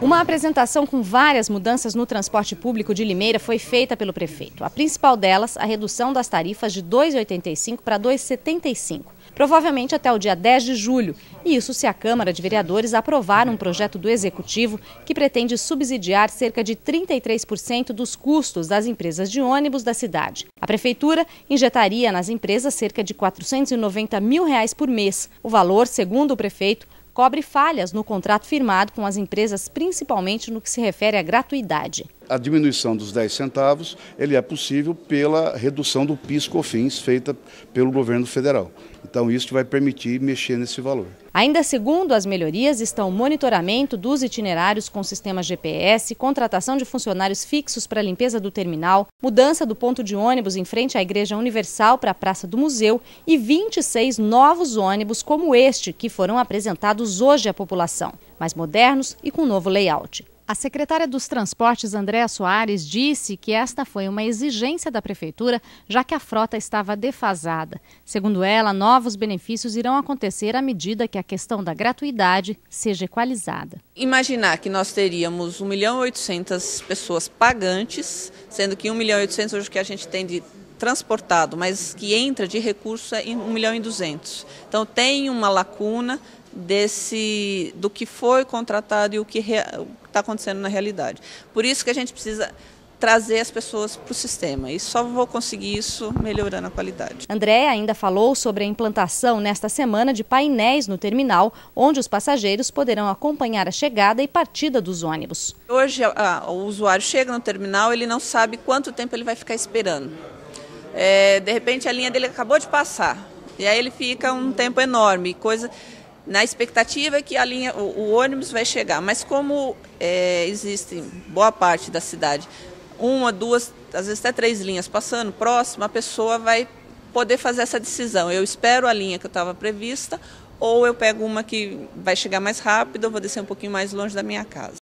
Uma apresentação com várias mudanças no transporte público de Limeira foi feita pelo prefeito. A principal delas, a redução das tarifas de 2,85 para 2,75, provavelmente até o dia 10 de julho. E isso se a Câmara de Vereadores aprovar um projeto do Executivo que pretende subsidiar cerca de 33% dos custos das empresas de ônibus da cidade. A Prefeitura injetaria nas empresas cerca de 490 mil reais por mês. O valor, segundo o prefeito, cobre falhas no contrato firmado com as empresas, principalmente no que se refere à gratuidade a diminuição dos 10 centavos ele é possível pela redução do PIS-COFINS feita pelo governo federal. Então isso vai permitir mexer nesse valor. Ainda segundo as melhorias estão o monitoramento dos itinerários com sistema GPS, contratação de funcionários fixos para a limpeza do terminal, mudança do ponto de ônibus em frente à Igreja Universal para a Praça do Museu e 26 novos ônibus como este que foram apresentados hoje à população, mais modernos e com novo layout. A secretária dos Transportes, Andréa Soares, disse que esta foi uma exigência da Prefeitura, já que a frota estava defasada. Segundo ela, novos benefícios irão acontecer à medida que a questão da gratuidade seja equalizada. Imaginar que nós teríamos 1 milhão e 800 pessoas pagantes, sendo que 1 milhão e 800 hoje que a gente tem de transportado, mas que entra de recurso é 1 milhão e 200. Então tem uma lacuna desse do que foi contratado e o que está acontecendo na realidade. Por isso que a gente precisa trazer as pessoas para o sistema. E só vou conseguir isso melhorando a qualidade. André ainda falou sobre a implantação nesta semana de painéis no terminal, onde os passageiros poderão acompanhar a chegada e partida dos ônibus. Hoje a, a, o usuário chega no terminal, ele não sabe quanto tempo ele vai ficar esperando é, de repente a linha dele acabou de passar. E aí ele fica um tempo enorme, coisa na expectativa é que a linha, o, o ônibus vai chegar. Mas como é, existem boa parte da cidade, uma, duas, às vezes até três linhas passando próximo, a pessoa vai poder fazer essa decisão. Eu espero a linha que estava prevista ou eu pego uma que vai chegar mais rápido, eu vou descer um pouquinho mais longe da minha casa.